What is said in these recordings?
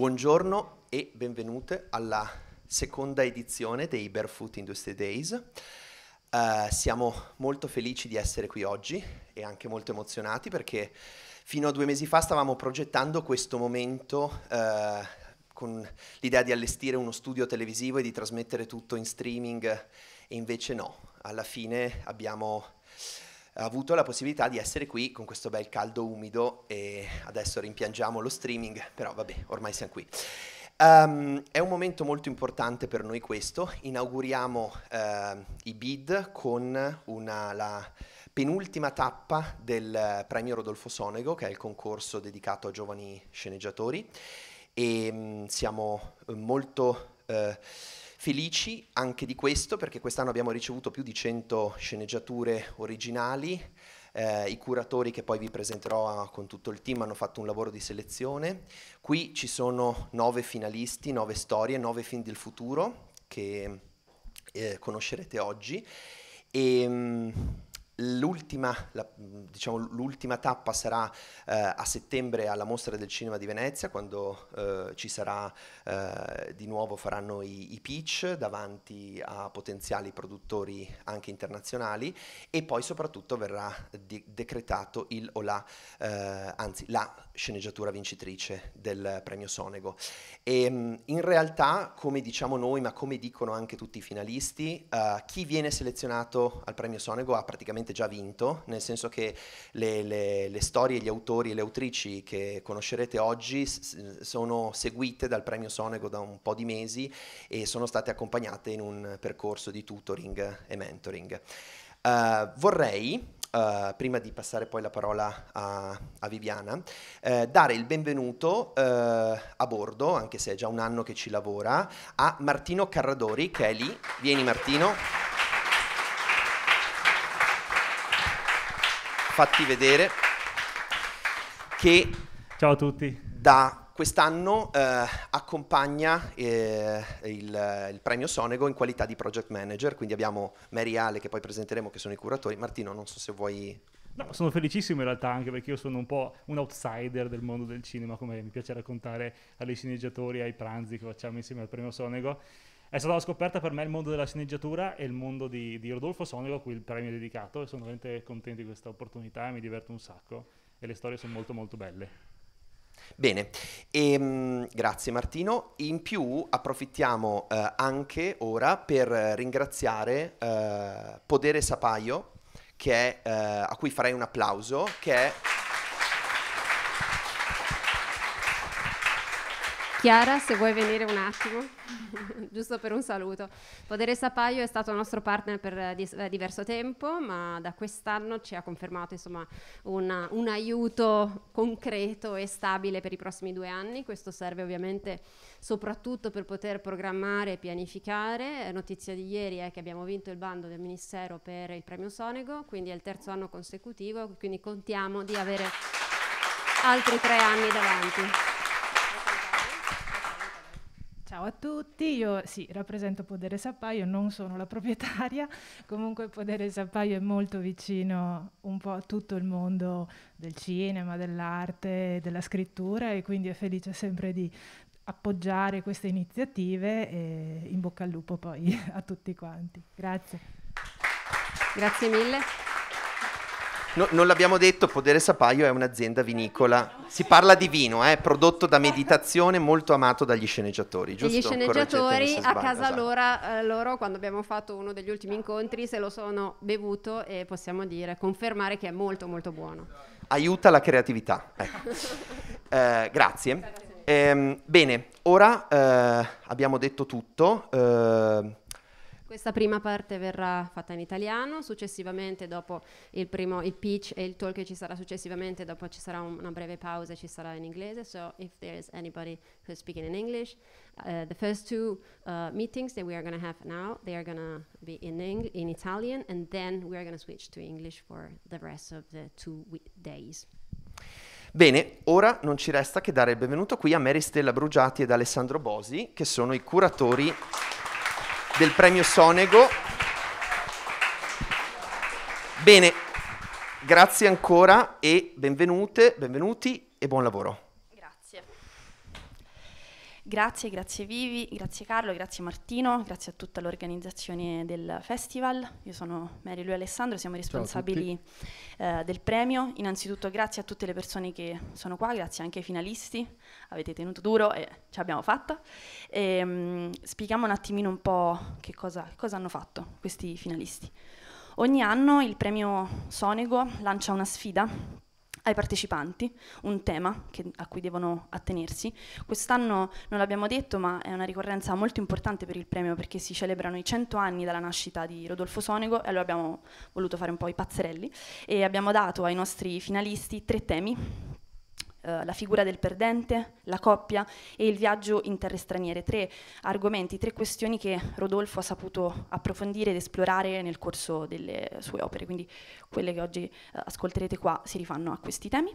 Buongiorno e benvenute alla seconda edizione dei Barefoot Industry Days. Uh, siamo molto felici di essere qui oggi e anche molto emozionati perché fino a due mesi fa stavamo progettando questo momento uh, con l'idea di allestire uno studio televisivo e di trasmettere tutto in streaming e invece no, alla fine abbiamo avuto la possibilità di essere qui con questo bel caldo umido e adesso rimpiangiamo lo streaming, però vabbè, ormai siamo qui. Um, è un momento molto importante per noi questo, inauguriamo uh, i bid con una, la penultima tappa del premio Rodolfo Sonego, che è il concorso dedicato a giovani sceneggiatori e um, siamo molto... Uh, Felici anche di questo perché quest'anno abbiamo ricevuto più di 100 sceneggiature originali, eh, i curatori che poi vi presenterò ah, con tutto il team hanno fatto un lavoro di selezione. Qui ci sono nove finalisti, nove storie, nove film del futuro che eh, conoscerete oggi. E, ehm, L'ultima, la, diciamo, l'ultima, tappa sarà eh, a settembre alla Mostra del Cinema di Venezia, quando eh, ci sarà eh, di nuovo faranno i, i, pitch davanti a potenziali produttori anche internazionali e poi soprattutto verrà di, decretato il o la, eh, anzi la sceneggiatura vincitrice del premio Sonego. E, ehm, in realtà, come diciamo noi, ma come dicono anche tutti i finalisti, uh, chi viene selezionato al premio Sonego ha praticamente già vinto, nel senso che le, le, le storie, gli autori e le autrici che conoscerete oggi s- sono seguite dal premio Sonego da un po' di mesi e sono state accompagnate in un percorso di tutoring e mentoring. Uh, vorrei Uh, prima di passare poi la parola a, a Viviana, eh, dare il benvenuto eh, a bordo, anche se è già un anno che ci lavora, a Martino Carradori che è lì. Vieni Martino. Fatti vedere. Che Ciao a tutti. Da Quest'anno eh, accompagna eh, il, il, premio Sonego in qualità di project manager, quindi abbiamo Mary Ale che poi presenteremo che sono i curatori. Martino, non so se vuoi... No, sono felicissimo in realtà anche perché io sono un po' un outsider del mondo del cinema, come mi piace raccontare alle sceneggiatori, ai pranzi che facciamo insieme al premio Sonego. È stata la scoperta per me il mondo della sceneggiatura e il mondo di, di Rodolfo Sonego, a cui il premio è dedicato e sono veramente contento di questa opportunità, e mi diverto un sacco e le storie sono molto molto belle. Bene, e, ehm, grazie Martino. In più approfittiamo eh, anche ora per ringraziare eh, Podere Sapaio, che, eh, a cui farei un applauso, che è... Chiara, se vuoi venire un attimo, giusto per un saluto. Podere Sapaio è stato nostro partner per eh, dis- eh, diverso tempo, ma da quest'anno ci ha confermato insomma, una, un aiuto concreto e stabile per i prossimi due anni. Questo serve ovviamente soprattutto per poter programmare e pianificare. Eh, notizia di ieri è che abbiamo vinto il bando del Ministero per il premio Sonego, quindi è il terzo anno consecutivo, quindi contiamo di avere altri tre anni davanti. Ciao a tutti, io sì, rappresento Podere Sappaio, non sono la proprietaria, comunque Podere Sappaio è molto vicino un po' a tutto il mondo del cinema, dell'arte, della scrittura e quindi è felice sempre di appoggiare queste iniziative e in bocca al lupo poi a tutti quanti. Grazie. Grazie mille. No, non l'abbiamo detto, Podere Sapaio è un'azienda vinicola. Si parla di vino, eh, prodotto da meditazione, molto amato dagli sceneggiatori, giusto? Gli sceneggiatori a casa esatto. loro, eh, loro, quando abbiamo fatto uno degli ultimi incontri, se lo sono bevuto e possiamo dire, confermare che è molto molto buono. Aiuta la creatività. Ecco. eh, grazie. Eh, bene, ora eh, abbiamo detto tutto. Eh, questa prima parte verrà fatta in italiano, successivamente dopo il, primo, il pitch e il talk che ci sarà successivamente, dopo ci sarà un, una breve pausa, e ci sarà in inglese. So if there is anybody who's speaking in English, uh, the first two uh, meetings that we are going to have now, they are going to be in, in, Italian and then we are going to switch to English for the rest of the two days. Bene, ora non ci resta che dare il benvenuto qui a Mary Stella Brugiati ed Alessandro Bosi, che sono i curatori del premio Sonego. Bene, grazie ancora e benvenute, benvenuti e buon lavoro. Grazie, grazie Vivi, grazie Carlo, grazie Martino, grazie a tutta l'organizzazione del festival. Io sono Mary Lui Alessandro, siamo responsabili eh, del premio. Innanzitutto grazie a tutte le persone che sono qua, grazie anche ai finalisti, avete tenuto duro e ce l'abbiamo fatta. E, ehm, mh, spieghiamo un attimino un po' che cosa, che cosa hanno fatto questi finalisti. Ogni anno il premio Sonego lancia una sfida ai partecipanti un tema che, a cui devono attenersi. Quest'anno non l'abbiamo detto, ma è una ricorrenza molto importante per il premio perché si celebrano i 100 anni dalla nascita di Rodolfo Sonego e allora abbiamo voluto fare un po' i pazzerelli e abbiamo dato ai nostri finalisti tre temi eh, la figura del perdente, la coppia e il viaggio in terre straniere, tre argomenti, tre questioni che Rodolfo ha saputo approfondire ed esplorare nel corso delle sue opere, quindi quelle che oggi eh, ascolterete qua si rifanno a questi temi.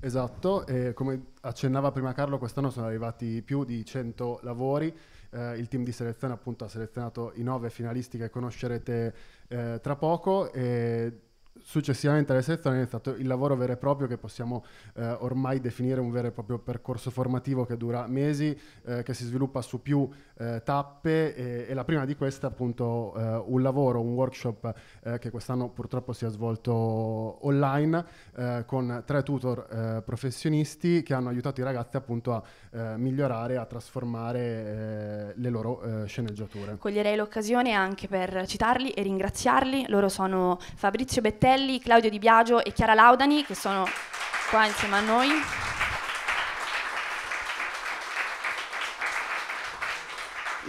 Esatto, e come accennava prima Carlo, quest'anno sono arrivati più di 100 lavori. Eh, il team di selezione appunto ha selezionato i nove finalisti che conoscerete eh, tra poco e successivamente alle selezioni è stato il lavoro vero e proprio che possiamo eh, ormai definire un vero e proprio percorso formativo che dura mesi, eh, che si sviluppa su più eh, tappe e, e, la prima di queste è appunto eh, un lavoro, un workshop eh, che quest'anno purtroppo si è svolto online eh, con tre tutor professionisti che hanno aiutato i ragazzi appunto a migliorare, a trasformare le loro sceneggiature. Coglierei l'occasione anche per citarli e ringraziarli, loro sono Fabrizio Bettè Bertelli, Claudio Di Biagio e Chiara Laudani che sono qua insieme a noi.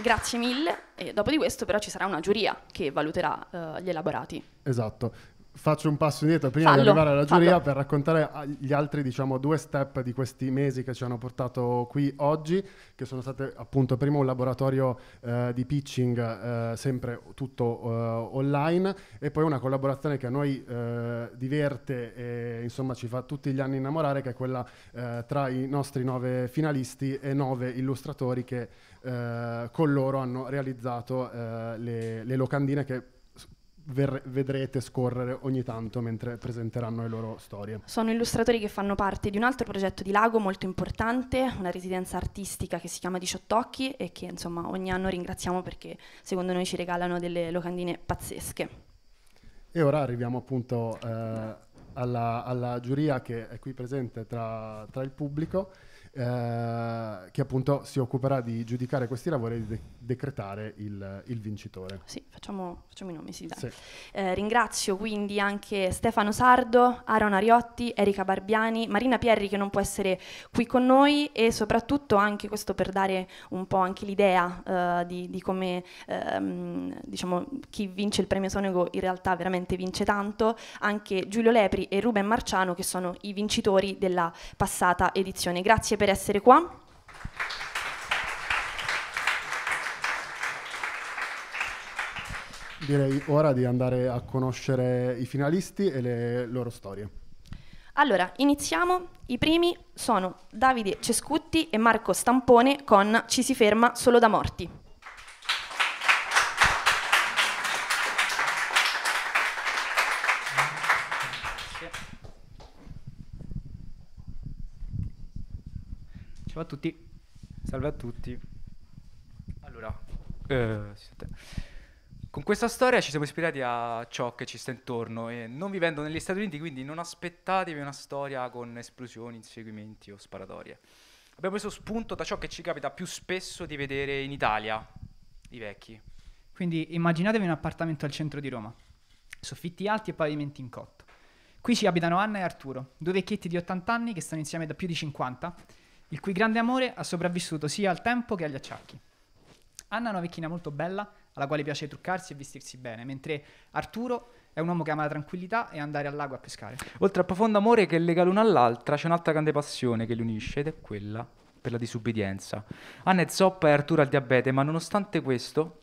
Grazie mille e dopo di questo però ci sarà una giuria che valuterà eh, gli elaborati. Esatto, faccio un passo indietro prima fallo, di arrivare alla giuria fallo. per raccontare gli altri diciamo, due step di questi mesi che ci hanno portato qui oggi che sono state appunto prima un laboratorio eh, di pitching eh, sempre tutto eh, online e poi una collaborazione che a noi eh, diverte e insomma ci fa tutti gli anni innamorare che è quella eh, tra i nostri nove finalisti e nove illustratori che eh, con loro hanno realizzato le, le locandine che ver- vedrete scorrere ogni tanto mentre presenteranno le loro storie. Sono illustratori che fanno parte di un altro progetto di Lago molto importante, una residenza artistica che si chiama Diciottocchi e che insomma ogni anno ringraziamo perché secondo noi ci regalano delle locandine pazzesche. E ora arriviamo appunto eh, alla, alla, giuria che è qui presente tra, tra il pubblico. Eh, che appunto si occuperà di giudicare questi lavori e di de- decretare il, il, vincitore. Sì, facciamo, facciamo i nomi, sì, sì. Eh, ringrazio quindi anche Stefano Sardo, Aaron Ariotti, Erika Barbiani, Marina Pierri che non può essere qui con noi e soprattutto anche questo per dare un po' anche l'idea eh, di, di, come ehm, diciamo, chi vince il premio Sonego in realtà veramente vince tanto, anche Giulio Lepri e Ruben Marciano che sono i vincitori della passata edizione. Grazie per essere qua. Direi ora di andare a conoscere i finalisti e le loro storie. Allora, iniziamo. I primi sono Davide Cescutti e Marco Stampone con Ci si ferma solo da morti. Ciao a tutti. Salve a tutti. Allora, eh, con questa storia ci siamo ispirati a ciò che ci sta intorno e non vivendo negli Stati Uniti, quindi non aspettatevi una storia con esplosioni, inseguimenti o sparatorie. Abbiamo preso spunto da ciò che ci capita più spesso di vedere in Italia, i vecchi. Quindi immaginatevi un appartamento al centro di Roma, soffitti alti e pavimenti in cotto. Qui ci abitano Anna e Arturo, due vecchietti di 80 anni che stanno insieme da più di 50 il cui grande amore ha sopravvissuto sia al tempo che agli acciacchi. Anna è una vecchina molto bella, alla quale piace truccarsi e vestirsi bene, mentre Arturo è un uomo che ama la tranquillità e andare al lago a pescare. Oltre al profondo amore che lega l'una all'altra, c'è un'altra grande passione che li unisce ed è quella per la disubbidienza. Anna è zoppa e Arturo ha il diabete, ma nonostante questo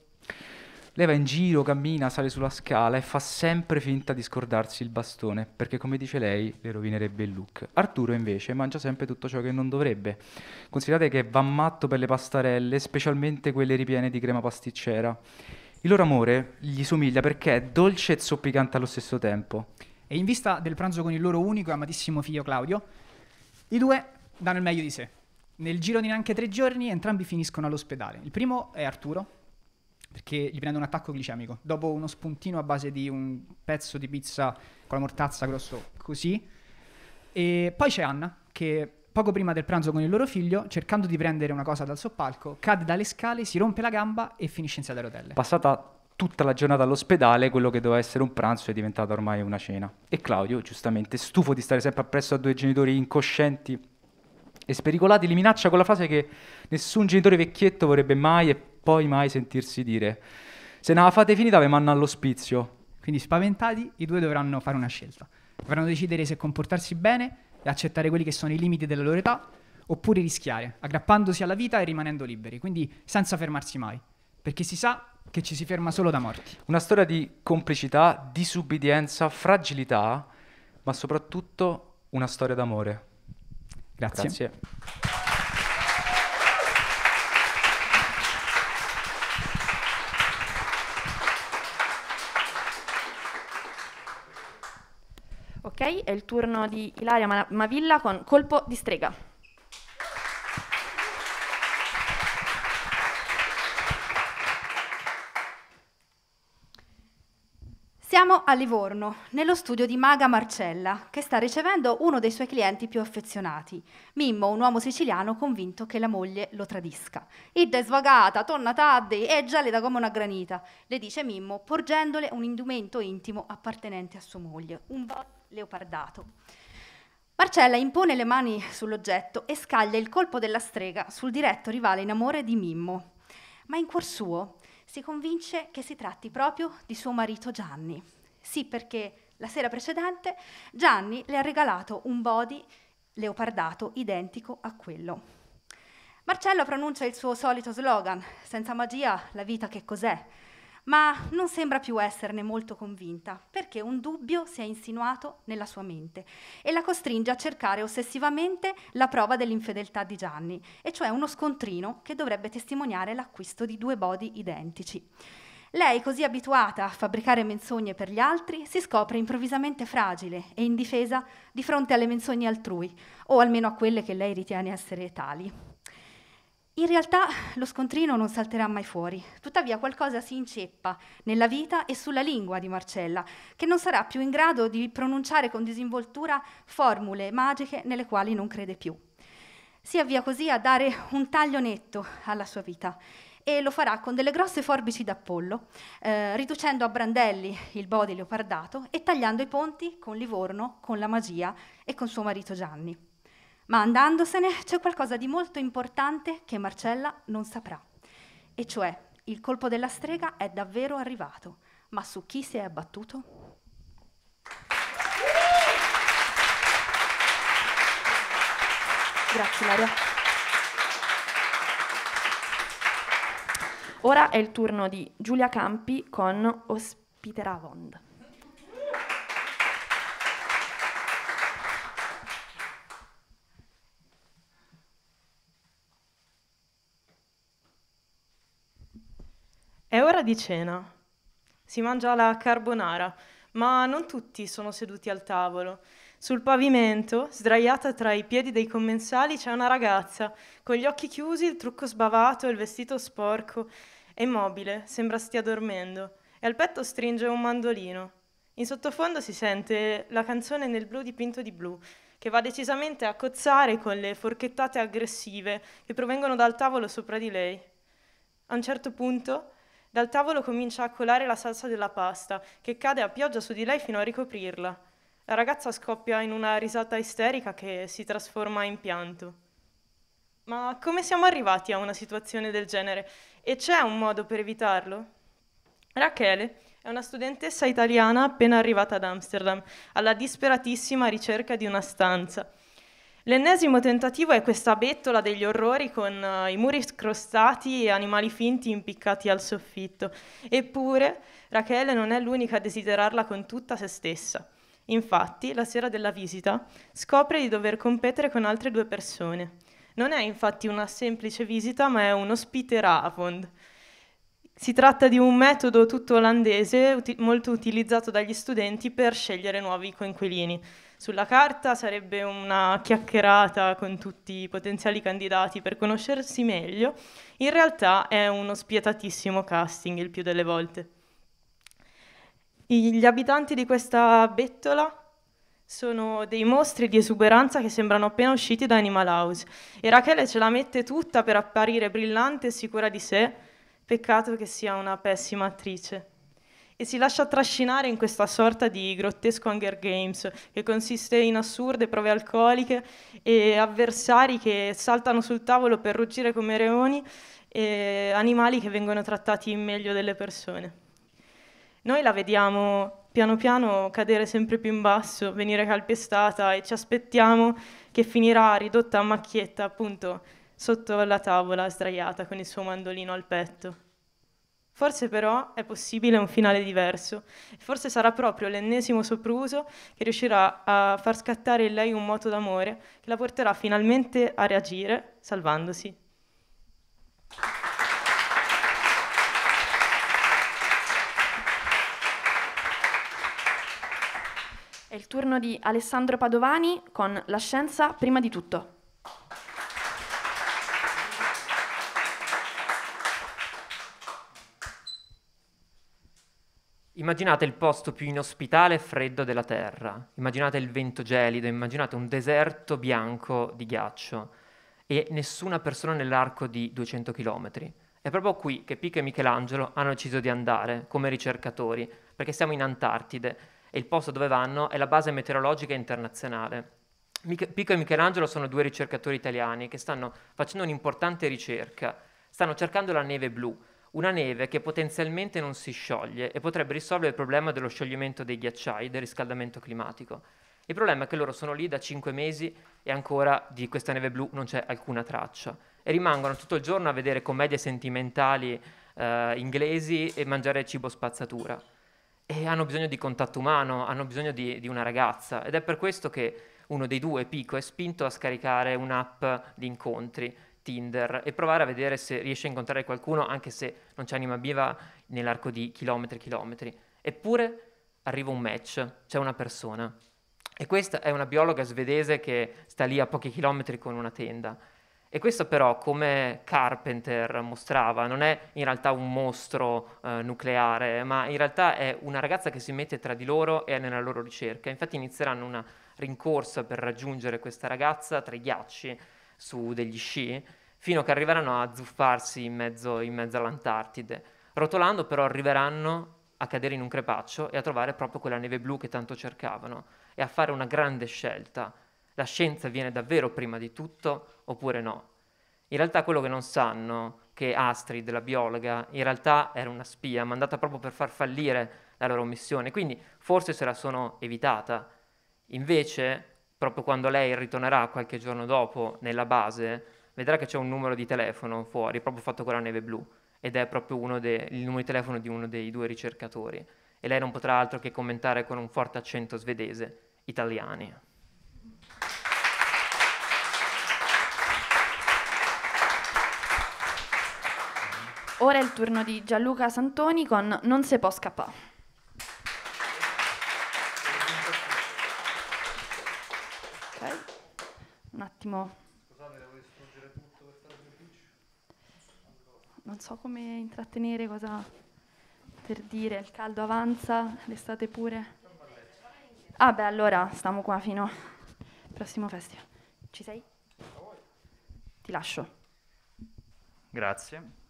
lei va in giro, cammina, sale sulla scala e fa sempre finta di scordarsi il bastone, perché come dice lei le rovinerebbe il look. Arturo invece mangia sempre tutto ciò che non dovrebbe. Considerate che va matto per le pastarelle, specialmente quelle ripiene di crema pasticcera. Il loro amore gli somiglia perché è dolce e zoppicante allo stesso tempo. E in vista del pranzo con il loro unico e amatissimo figlio Claudio, i due danno il meglio di sé. Nel giro di neanche tre giorni entrambi finiscono all'ospedale. Il primo è Arturo, perché gli prende un attacco glicemico. Dopo uno spuntino a base di un pezzo di pizza con la mortazza grosso così. E poi c'è Anna che poco prima del pranzo con il loro figlio, cercando di prendere una cosa dal soppalco, cade dalle scale, si rompe la gamba e finisce in sedia a rotelle. Passata tutta la giornata all'ospedale, quello che doveva essere un pranzo è diventato ormai una cena. E Claudio, giustamente, stufo di stare sempre appresso a due genitori incoscienti e spericolati, li minaccia con la frase che nessun genitore vecchietto vorrebbe mai e poi mai sentirsi dire se ne la fate finita vi mandano all'ospizio. Quindi spaventati i due dovranno fare una scelta. Dovranno decidere se comportarsi bene e accettare quelli che sono i limiti della loro età oppure rischiare, aggrappandosi alla vita e rimanendo liberi, quindi senza fermarsi mai, perché si sa che ci si ferma solo da morti. Una storia di complicità, disubbidienza, fragilità, ma soprattutto una storia d'amore. Grazie. Grazie. Ok, è il turno di Ilaria Mavilla con Colpo di strega. Siamo a Livorno, nello studio di Maga Marcella, che sta ricevendo uno dei suoi clienti più affezionati, Mimmo, un uomo siciliano convinto che la moglie lo tradisca. Idda è svagata, tonna taddi, è gelida come una granita, le dice Mimmo, porgendole un indumento intimo appartenente a sua moglie, un vaso leopardato. Marcella impone le mani sull'oggetto e scaglia il colpo della strega sul diretto rivale in amore di Mimmo, ma in cuor suo si convince che si tratti proprio di suo marito Gianni. Sì, perché la sera precedente Gianni le ha regalato un body leopardato identico a quello. Marcella pronuncia il suo solito slogan, senza magia la vita che cos'è? ma non sembra più esserne molto convinta, perché un dubbio si è insinuato nella sua mente e la costringe a cercare ossessivamente la prova dell'infedeltà di Gianni, e cioè uno scontrino che dovrebbe testimoniare l'acquisto di due body identici. Lei, così abituata a fabbricare menzogne per gli altri, si scopre improvvisamente fragile e indifesa di fronte alle menzogne altrui, o almeno a quelle che lei ritiene essere tali. In realtà lo scontrino non salterà mai fuori, tuttavia qualcosa si inceppa nella vita e sulla lingua di Marcella, che non sarà più in grado di pronunciare con disinvoltura formule magiche nelle quali non crede più. Si avvia così a dare un taglio netto alla sua vita e lo farà con delle grosse forbici d'appollo, eh, riducendo a brandelli il body leopardato e tagliando i ponti con Livorno, con la magia e con suo marito Gianni. Ma andandosene c'è qualcosa di molto importante che Marcella non saprà. E cioè, il colpo della strega è davvero arrivato, ma su chi si è abbattuto? Grazie Maria. Ora è il turno di Giulia Campi con Ospiteravond. ora di cena. Si mangia la carbonara, ma non tutti sono seduti al tavolo. Sul pavimento, sdraiata tra i piedi dei commensali, c'è una ragazza, con gli occhi chiusi, il trucco sbavato, il vestito sporco. È immobile, sembra stia dormendo, e al petto stringe un mandolino. In sottofondo si sente la canzone nel blu dipinto di blu, che va decisamente a cozzare con le forchettate aggressive che provengono dal tavolo sopra di lei. A un certo punto dal tavolo comincia a colare la salsa della pasta, che cade a pioggia su di lei fino a ricoprirla. La ragazza scoppia in una risata isterica che si trasforma in pianto. Ma come siamo arrivati a una situazione del genere? E c'è un modo per evitarlo? Rachele è una studentessa italiana appena arrivata ad Amsterdam, alla disperatissima ricerca di una stanza. L'ennesimo tentativo è questa bettola degli orrori con uh, i muri scrostati e animali finti impiccati al soffitto. Eppure Rachele non è l'unica a desiderarla con tutta se stessa. Infatti, la sera della visita scopre di dover competere con altre due persone. Non è infatti una semplice visita, ma è un ospite Ravond, si tratta di un metodo tutto olandese uti- molto utilizzato dagli studenti per scegliere nuovi coinquilini. Sulla carta sarebbe una chiacchierata con tutti i potenziali candidati per conoscersi meglio, in realtà è uno spietatissimo casting il più delle volte. Gli abitanti di questa bettola sono dei mostri di esuberanza che sembrano appena usciti da Animal House e Rachele ce la mette tutta per apparire brillante e sicura di sé Peccato che sia una pessima attrice. E si lascia trascinare in questa sorta di grottesco Hunger Games, che consiste in assurde prove alcoliche e avversari che saltano sul tavolo per ruggire come reoni e animali che vengono trattati meglio delle persone. Noi la vediamo piano piano cadere sempre più in basso, venire calpestata e ci aspettiamo che finirà ridotta a macchietta, appunto, sotto la tavola sdraiata con il suo mandolino al petto. Forse però è possibile un finale diverso, forse sarà proprio l'ennesimo sopruso che riuscirà a far scattare in lei un moto d'amore che la porterà finalmente a reagire, salvandosi. È il turno di Alessandro Padovani con La scienza prima di tutto. Immaginate il posto più inospitale e freddo della Terra, immaginate il vento gelido, immaginate un deserto bianco di ghiaccio e nessuna persona nell'arco di 200 km. È proprio qui che Pico e Michelangelo hanno deciso di andare come ricercatori, perché siamo in Antartide e il posto dove vanno è la base meteorologica internazionale. Pico e Michelangelo sono due ricercatori italiani che stanno facendo un'importante ricerca, stanno cercando la neve blu, una neve che potenzialmente non si scioglie e potrebbe risolvere il problema dello scioglimento dei ghiacciai, del riscaldamento climatico. Il problema è che loro sono lì da cinque mesi e ancora di questa neve blu non c'è alcuna traccia e rimangono tutto il giorno a vedere commedie sentimentali eh, inglesi e mangiare cibo spazzatura. E hanno bisogno di contatto umano, hanno bisogno di, di una ragazza ed è per questo che uno dei due, Pico, è spinto a scaricare un'app di incontri Tinder e provare a vedere se riesce a incontrare qualcuno anche se non c'è anima viva nell'arco di chilometri e chilometri. Eppure arriva un match, c'è una persona. E questa è una biologa svedese che sta lì a pochi chilometri con una tenda. E questo però, come Carpenter mostrava, non è in realtà un mostro eh, nucleare, ma in realtà è una ragazza che si mette tra di loro e è nella loro ricerca. Infatti inizieranno una rincorsa per raggiungere questa ragazza tra i ghiacci su degli sci, fino a che arriveranno a zuffarsi in mezzo, in mezzo all'Antartide. Rotolando però arriveranno a cadere in un crepaccio e a trovare proprio quella neve blu che tanto cercavano e a fare una grande scelta. La scienza viene davvero prima di tutto oppure no? In realtà quello che non sanno, che Astrid, la biologa, in realtà era una spia mandata proprio per far fallire la loro missione, quindi forse se la sono evitata. Invece proprio quando lei ritornerà qualche giorno dopo nella base, vedrà che c'è un numero di telefono fuori, proprio fatto con la neve blu, ed è proprio de- il numero di telefono di uno dei due ricercatori. E lei non potrà altro che commentare con un forte accento svedese, italiani. Ora è il turno di Gianluca Santoni con Non se può scappare. attimo. Scusate, devo distruggere tutto per fare il pitch? Non so come intrattenere, cosa per dire. Il caldo avanza, l'estate pure. Ah beh, allora stiamo qua fino al prossimo festival. Ci sei? Ti lascio. Grazie.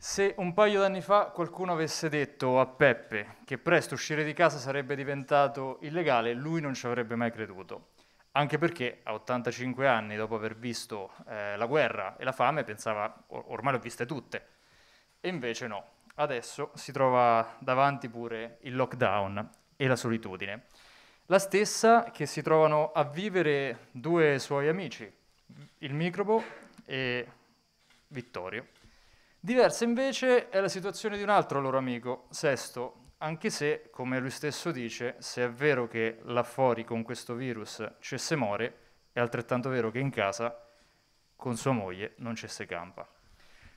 Se un paio d'anni fa qualcuno avesse detto a Peppe che presto uscire di casa sarebbe diventato illegale, lui non ci avrebbe mai creduto anche perché a 85 anni, dopo aver visto eh, la guerra e la fame, pensava or- ormai le ho viste tutte, e invece no. Adesso si trova davanti pure il lockdown e la solitudine, la stessa che si trovano a vivere due suoi amici, il microbo e Vittorio. Diversa invece è la situazione di un altro loro amico, Sesto, anche se, come lui stesso dice, se è vero che là fuori con questo virus c'è se more, è altrettanto vero che in casa con sua moglie non c'è se campa.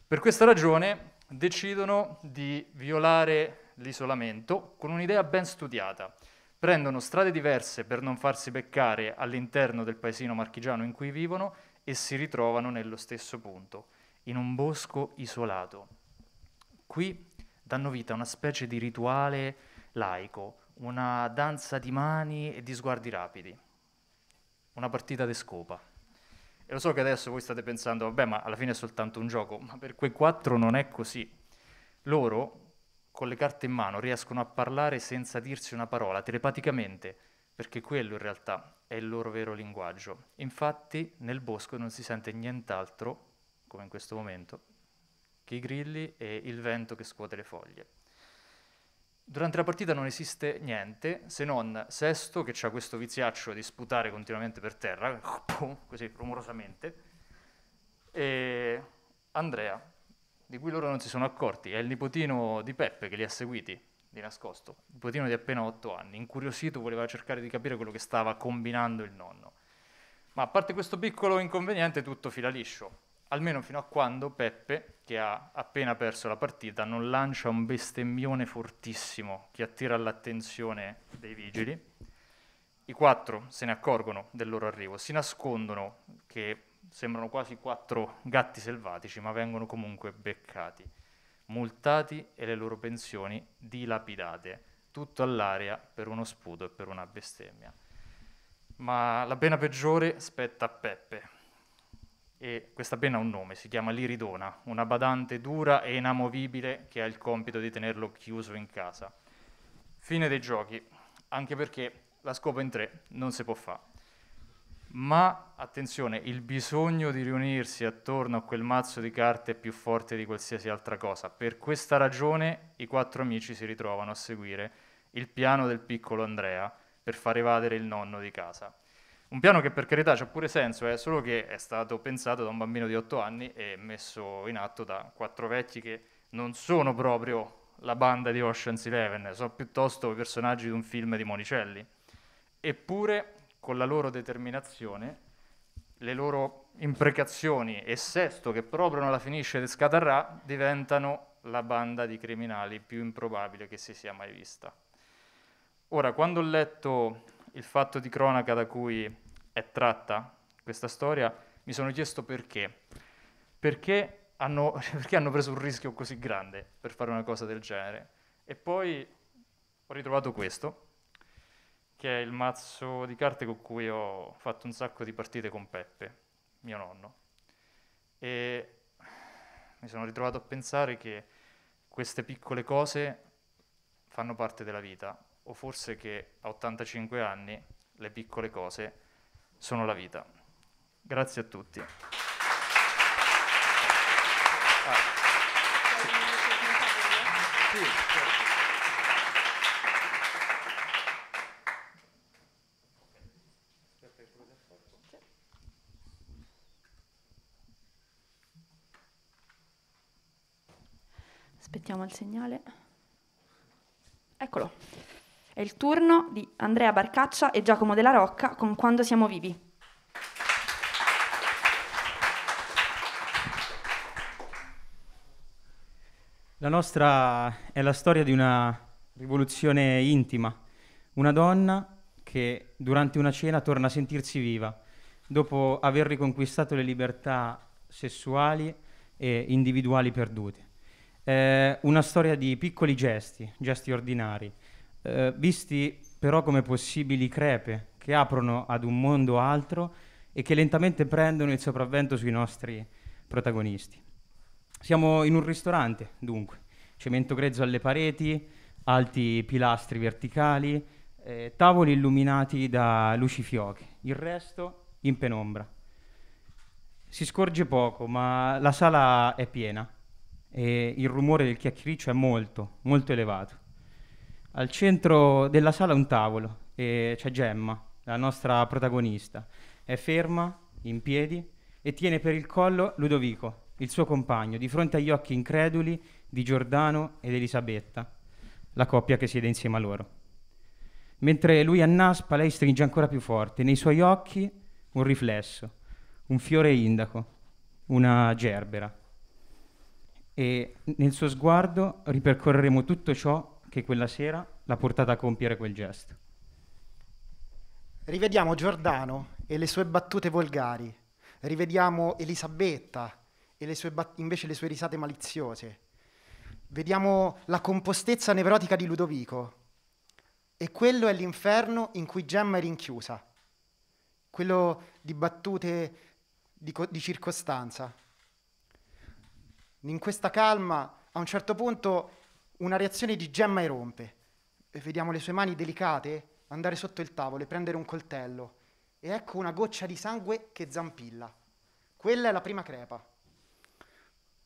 Per questa ragione decidono di violare l'isolamento con un'idea ben studiata. Prendono strade diverse per non farsi beccare all'interno del paesino marchigiano in cui vivono e si ritrovano nello stesso punto, in un bosco isolato. Qui danno vita a una specie di rituale laico, una danza di mani e di sguardi rapidi, una partita di scopa. E lo so che adesso voi state pensando, vabbè, ma alla fine è soltanto un gioco, ma per quei quattro non è così. Loro, con le carte in mano, riescono a parlare senza dirsi una parola, telepaticamente, perché quello in realtà è il loro vero linguaggio. Infatti nel bosco non si sente nient'altro, come in questo momento, che i grilli e il vento che scuote le foglie. Durante la partita non esiste niente se non Sesto che ha questo viziaccio di sputare continuamente per terra, così rumorosamente, e Andrea, di cui loro non si sono accorti, è il nipotino di Peppe che li ha seguiti di nascosto, il nipotino di appena 8 anni, incuriosito voleva cercare di capire quello che stava combinando il nonno. Ma a parte questo piccolo inconveniente tutto fila liscio almeno fino a quando Peppe, che ha appena perso la partita, non lancia un bestemmione fortissimo che attira l'attenzione dei vigili. I quattro se ne accorgono del loro arrivo, si nascondono, che sembrano quasi quattro gatti selvatici, ma vengono comunque beccati, multati e le loro pensioni dilapidate, tutto all'aria per uno sputo e per una bestemmia. Ma la pena peggiore spetta a Peppe, e questa bene ha un nome, si chiama Liridona, una badante dura e inamovibile che ha il compito di tenerlo chiuso in casa. Fine dei giochi, anche perché la scopa in tre non si può fare. Ma attenzione, il bisogno di riunirsi attorno a quel mazzo di carte è più forte di qualsiasi altra cosa. Per questa ragione i quattro amici si ritrovano a seguire il piano del piccolo Andrea per far evadere il nonno di casa. Un piano che per carità ha pure senso, è eh, solo che è stato pensato da un bambino di 8 anni e messo in atto da quattro vecchi che non sono proprio la banda di Ocean's Eleven, sono piuttosto i personaggi di un film di Monicelli. Eppure, con la loro determinazione, le loro imprecazioni e Sesto, che proprio non la finisce di scatarrà, diventano la banda di criminali più improbabile che si sia mai vista. Ora, quando ho letto il fatto di cronaca da cui è tratta questa storia, mi sono chiesto perché. Perché hanno, perché hanno preso un rischio così grande per fare una cosa del genere? E poi ho ritrovato questo, che è il mazzo di carte con cui ho fatto un sacco di partite con Peppe, mio nonno. E mi sono ritrovato a pensare che queste piccole cose fanno parte della vita o forse che a 85 anni le piccole cose sono la vita. Grazie a tutti. Ah. Aspettiamo il segnale. Eccolo. È il turno di Andrea Barcaccia e Giacomo della Rocca con Quando siamo vivi. La nostra è la storia di una rivoluzione intima, una donna che durante una cena torna a sentirsi viva, dopo aver riconquistato le libertà sessuali e individuali perdute. È una storia di piccoli gesti, gesti ordinari, eh, visti però come possibili crepe che aprono ad un mondo altro e che lentamente prendono il sopravvento sui nostri protagonisti. Siamo in un ristorante, dunque, cemento grezzo alle pareti, alti pilastri verticali, eh, tavoli illuminati da luci fioche, il resto in penombra. Si scorge poco, ma la sala è piena e il rumore del chiacchiericcio è molto, molto elevato. Al centro della sala un tavolo e c'è Gemma, la nostra protagonista. È ferma, in piedi, e tiene per il collo Ludovico, il suo compagno, di fronte agli occhi increduli di Giordano ed Elisabetta, la coppia che siede insieme a loro. Mentre lui annaspa, lei stringe ancora più forte, nei suoi occhi un riflesso, un fiore indaco, una gerbera. E nel suo sguardo ripercorreremo tutto ciò che quella sera l'ha portata a compiere quel gesto. Rivediamo Giordano e le sue battute volgari, rivediamo Elisabetta e le bat- invece le sue risate maliziose, vediamo la compostezza nevrotica di Ludovico e quello è l'inferno in cui Gemma è rinchiusa, quello di battute di, co- di circostanza. In questa calma, a un certo punto una reazione di Gemma irrompe. Vediamo le sue mani delicate andare sotto il tavolo e prendere un coltello. E ecco una goccia di sangue che zampilla. Quella è la prima crepa.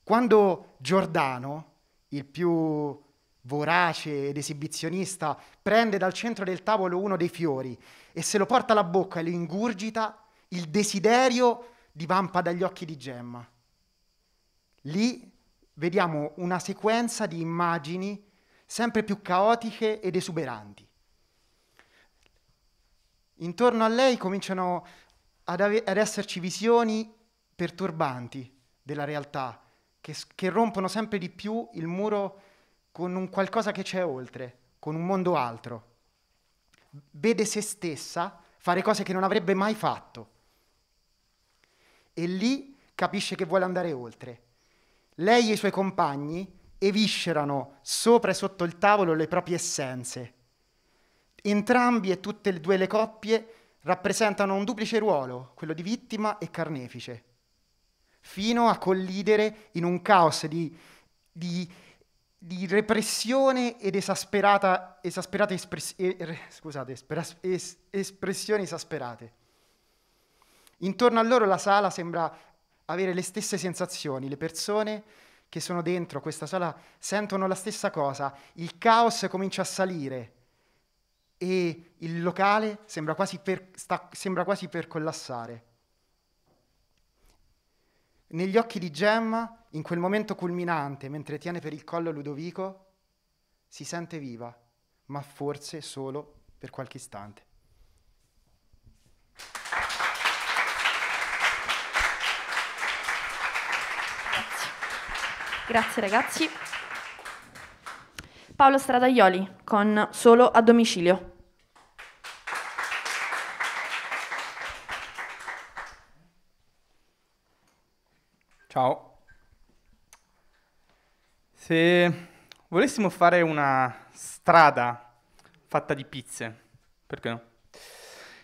Quando Giordano, il più vorace ed esibizionista, prende dal centro del tavolo uno dei fiori e se lo porta alla bocca e lo ingurgita, il desiderio divampa dagli occhi di Gemma. Lì vediamo una sequenza di immagini sempre più caotiche ed esuberanti. Intorno a lei cominciano ad, ave- ad esserci visioni perturbanti della realtà, che, che rompono sempre di più il muro con un qualcosa che c'è oltre, con un mondo altro. Vede se stessa fare cose che non avrebbe mai fatto. E lì capisce che vuole andare oltre lei e i suoi compagni eviscerano sopra e sotto il tavolo le proprie essenze. Entrambi e tutte e due le coppie rappresentano un duplice ruolo, quello di vittima e carnefice, fino a collidere in un caos di, di, di repressione ed esasperata, esasperate espres, eh, scusate, espres, es, espressioni esasperate. Intorno a loro la sala sembra avere le stesse sensazioni, le persone che sono dentro questa sala sentono la stessa cosa, il caos comincia a salire e il locale sembra quasi per, sta, sembra quasi per collassare. Negli occhi di Gemma, in quel momento culminante, mentre tiene per il collo Ludovico, si sente viva, ma forse solo per qualche istante. Grazie ragazzi. Paolo Stradaioli con Solo a domicilio. Ciao. Se volessimo fare una strada fatta di pizze, perché no?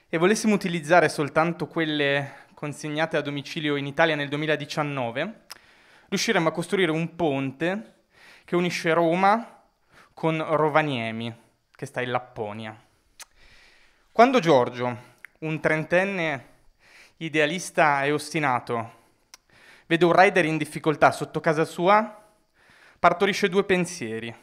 E volessimo utilizzare soltanto quelle consegnate a domicilio in Italia nel 2019, riusciremo a costruire un ponte che unisce Roma con Rovaniemi, che sta in Lapponia. Quando Giorgio, un trentenne idealista e ostinato, vede un rider in difficoltà sotto casa sua, partorisce due pensieri.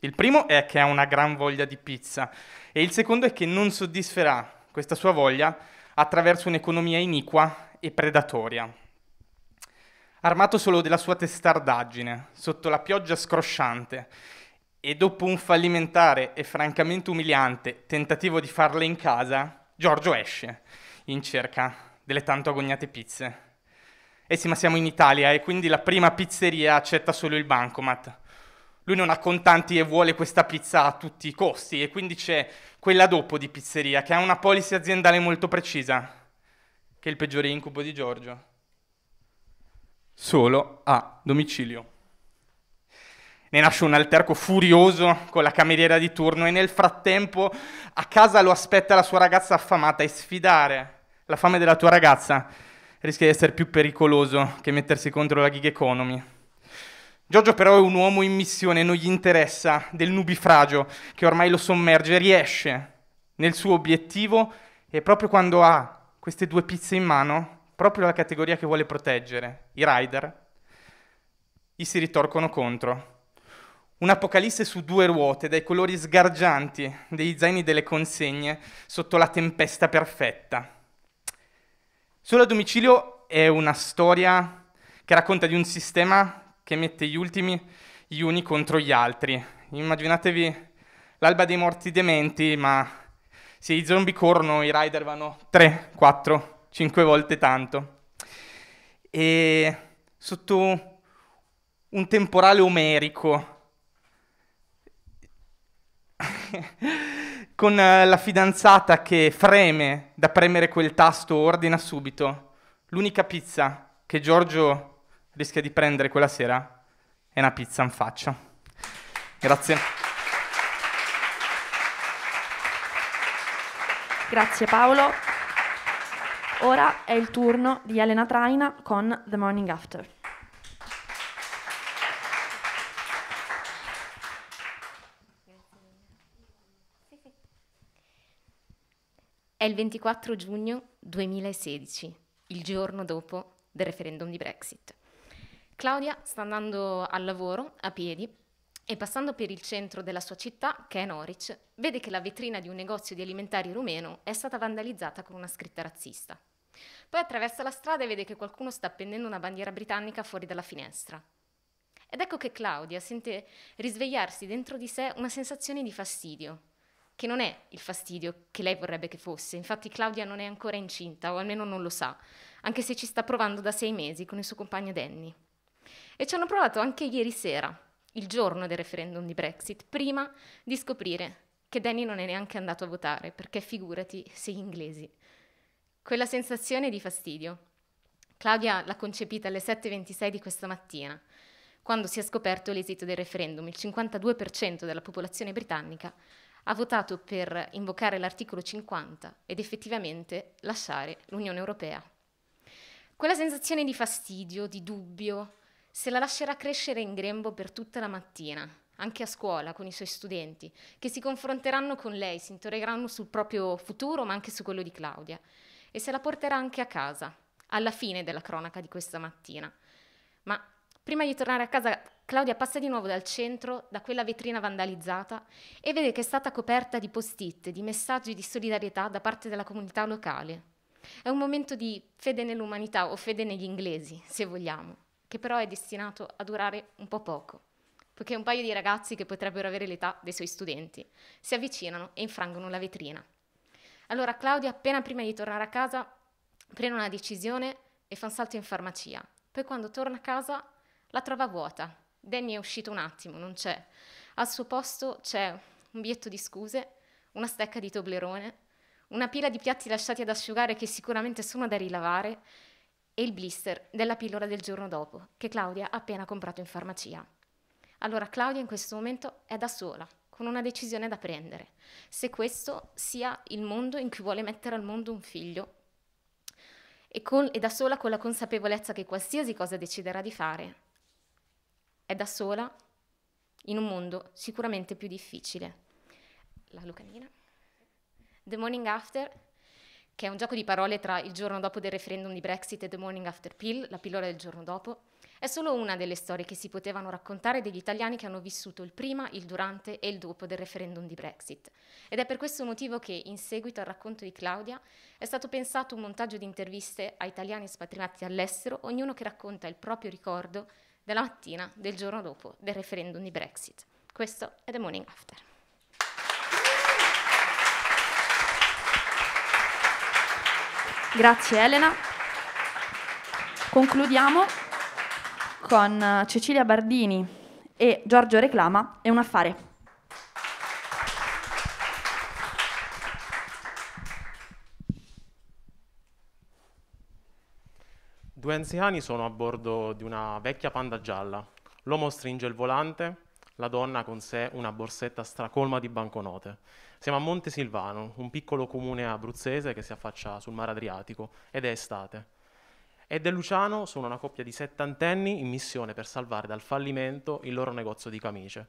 Il primo è che ha una gran voglia di pizza e il secondo è che non soddisferà questa sua voglia attraverso un'economia iniqua e predatoria armato solo della sua testardaggine, sotto la pioggia scrosciante, e dopo un fallimentare e francamente umiliante tentativo di farle in casa, Giorgio esce in cerca delle tanto agognate pizze. Eh sì, ma siamo in Italia e quindi la prima pizzeria accetta solo il bancomat. Lui non ha contanti e vuole questa pizza a tutti i costi e quindi c'è quella dopo di pizzeria che ha una policy aziendale molto precisa, che è il peggiore incubo di Giorgio solo a domicilio. Ne nasce un alterco furioso con la cameriera di turno e nel frattempo a casa lo aspetta la sua ragazza affamata e sfidare la fame della tua ragazza rischia di essere più pericoloso che mettersi contro la gig economy. Giorgio però è un uomo in missione, non gli interessa del nubifragio che ormai lo sommerge, riesce nel suo obiettivo e proprio quando ha queste due pizze in mano proprio la categoria che vuole proteggere, i rider, gli si ritorcono contro. Un'apocalisse su due ruote, dai colori sgargianti dei zaini delle consegne sotto la tempesta perfetta. Solo a domicilio è una storia che racconta di un sistema che mette gli ultimi gli uni contro gli altri. Immaginatevi l'alba dei morti dementi, ma se i zombie corrono, i rider vanno 3, 4, cinque volte tanto. E sotto un temporale omerico, con eh, la fidanzata che freme da premere quel tasto, ordina subito. L'unica pizza che Giorgio rischia di prendere quella sera è una pizza in faccia. Grazie. Grazie Paolo. Ora è il turno di Elena Traina con The Morning After. È il 24 giugno 2016, il giorno dopo del referendum di Brexit. Claudia sta andando al lavoro a piedi e passando per il centro della sua città, che è Norwich, vede che la vetrina di un negozio di alimentari rumeno è stata vandalizzata con una scritta razzista. Poi attraversa la strada e vede che qualcuno sta appendendo una bandiera britannica fuori dalla finestra. Ed ecco che Claudia sente risvegliarsi dentro di sé una sensazione di fastidio, che non è il fastidio che lei vorrebbe che fosse. Infatti Claudia non è ancora incinta, o almeno non lo sa, anche se ci sta provando da sei mesi con il suo compagno Danny. E ci hanno provato anche ieri sera, il giorno del referendum di Brexit, prima di scoprire che Danny non è neanche andato a votare, perché figurati sei inglesi quella sensazione di fastidio. Claudia l'ha concepita alle 7.26 di questa mattina, quando si è scoperto l'esito del referendum. Il 52% della popolazione britannica ha votato per invocare l'articolo 50 ed effettivamente lasciare l'Unione Europea. Quella sensazione di fastidio, di dubbio, se la lascerà crescere in grembo per tutta la mattina, anche a scuola con i suoi studenti, che si confronteranno con lei, si interrogheranno sul proprio futuro, ma anche su quello di Claudia e se la porterà anche a casa, alla fine della cronaca di questa mattina. Ma prima di tornare a casa, Claudia passa di nuovo dal centro, da quella vetrina vandalizzata, e vede che è stata coperta di post-it, di messaggi di solidarietà da parte della comunità locale. È un momento di fede nell'umanità o fede negli inglesi, se vogliamo, che però è destinato a durare un po' poco, poiché un paio di ragazzi che potrebbero avere l'età dei suoi studenti si avvicinano e infrangono la vetrina. Allora Claudia, appena prima di tornare a casa, prende una decisione e fa un salto in farmacia. Poi quando torna a casa la trova vuota. Danny è uscito un attimo, non c'è. Al suo posto c'è un bietto di scuse, una stecca di Toblerone, una pila di piatti lasciati ad asciugare che sicuramente sono da rilavare e il blister della pillola del giorno dopo che Claudia ha appena comprato in farmacia. Allora Claudia in questo momento è da sola, con una decisione da prendere, se questo sia il mondo in cui vuole mettere al mondo un figlio e, con, e da sola con la consapevolezza che qualsiasi cosa deciderà di fare è da sola in un mondo sicuramente più difficile. La Lucanina. The Morning After che è un gioco di parole tra il giorno dopo del referendum di Brexit e The Morning After Pill, la pillola del giorno dopo, è solo una delle storie che si potevano raccontare degli italiani che hanno vissuto il prima, il durante e il dopo del referendum di Brexit. Ed è per questo motivo che, in seguito al racconto di Claudia, è stato pensato un montaggio di interviste a italiani espatriati all'estero, ognuno che racconta il proprio ricordo della mattina del giorno dopo del referendum di Brexit. Questo è The Morning After. Grazie Elena. Concludiamo con eh, Cecilia Bardini e Giorgio Reclama è un affare. Due anziani sono a bordo di una vecchia panda gialla. L'uomo stringe il volante, la donna con sé una borsetta stracolma di banconote. Siamo a Monte Silvano, un piccolo comune abruzzese che si affaccia sul mare Adriatico ed è estate. Ed e Luciano sono una coppia di settantenni in missione per salvare dal fallimento il loro negozio di camice.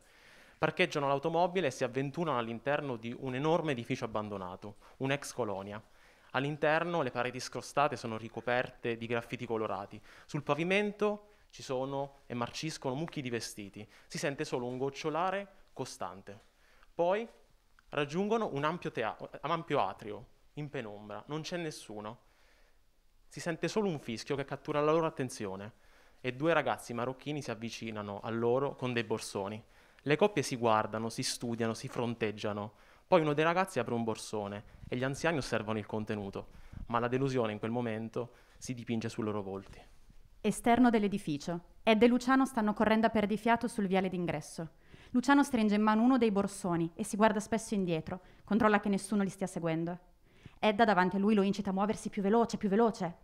Parcheggiano l'automobile e si avventurano all'interno di un enorme edificio abbandonato, un'ex colonia. All'interno le pareti scrostate sono ricoperte di graffiti colorati. Sul pavimento ci sono e marciscono mucchi di vestiti. Si sente solo un gocciolare costante. Poi raggiungono un ampio, teatro, un ampio atrio, in penombra, non c'è nessuno. Si sente solo un fischio che cattura la loro attenzione e due ragazzi marocchini si avvicinano a loro con dei borsoni. Le coppie si guardano, si studiano, si fronteggiano. Poi uno dei ragazzi apre un borsone e gli anziani osservano il contenuto, ma la delusione in quel momento si dipinge sui loro volti. Esterno dell'edificio. Ed e Luciano stanno correndo a perdifiato sul viale d'ingresso. Luciano stringe in mano uno dei borsoni e si guarda spesso indietro, controlla che nessuno li stia seguendo. Edda davanti a lui lo incita a muoversi più veloce, più veloce.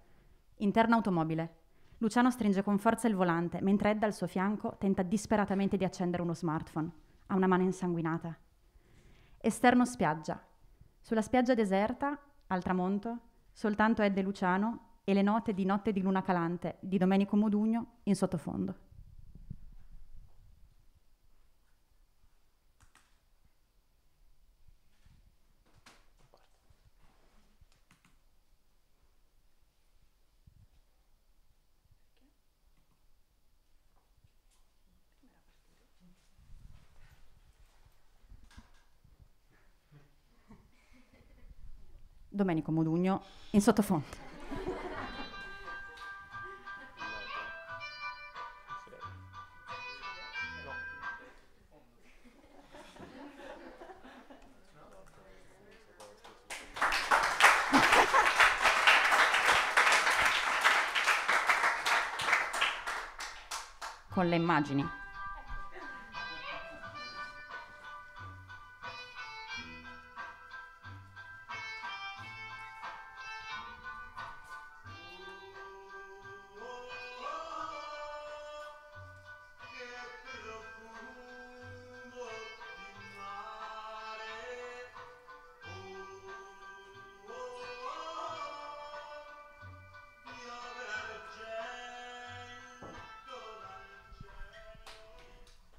Interna automobile. Luciano stringe con forza il volante, mentre Edda al suo fianco tenta disperatamente di accendere uno smartphone. Ha una mano insanguinata. Esterno spiaggia. Sulla spiaggia deserta, al tramonto, soltanto Edda e Luciano e le note di Notte di Luna Calante di Domenico Modugno in sottofondo. Domenico Modugno in sottofondo. con le immagini.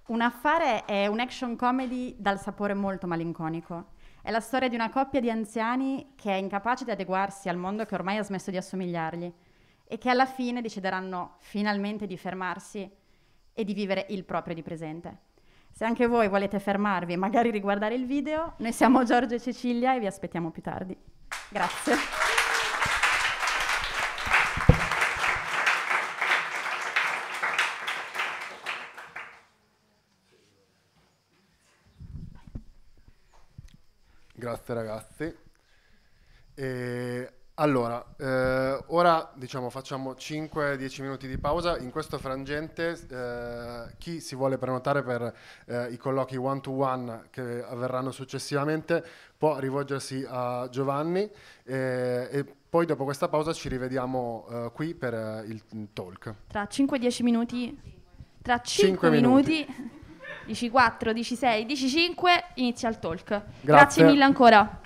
Un affare è un action comedy dal sapore molto malinconico. È la storia di una coppia di anziani che è incapace di adeguarsi al mondo che ormai ha smesso di assomigliargli e che alla fine decideranno finalmente di fermarsi e di vivere il proprio di presente. Se anche voi volete fermarvi e magari riguardare il video, noi siamo Giorgio e Cecilia e vi aspettiamo più tardi. Grazie. ragazze e ragazzi. E allora, eh, ora diciamo facciamo 5-10 minuti di pausa. In questo frangente eh, chi si vuole prenotare per eh, i colloqui one-to-one che avverranno successivamente può rivolgersi a Giovanni e poi dopo questa pausa ci rivediamo eh, qui per eh, il talk. Tra 5-10 minuti. Tra 5, 5 minuti. minuti 10 4, 10 6, 10 5, inizia il talk. Grazie, Grazie mille ancora.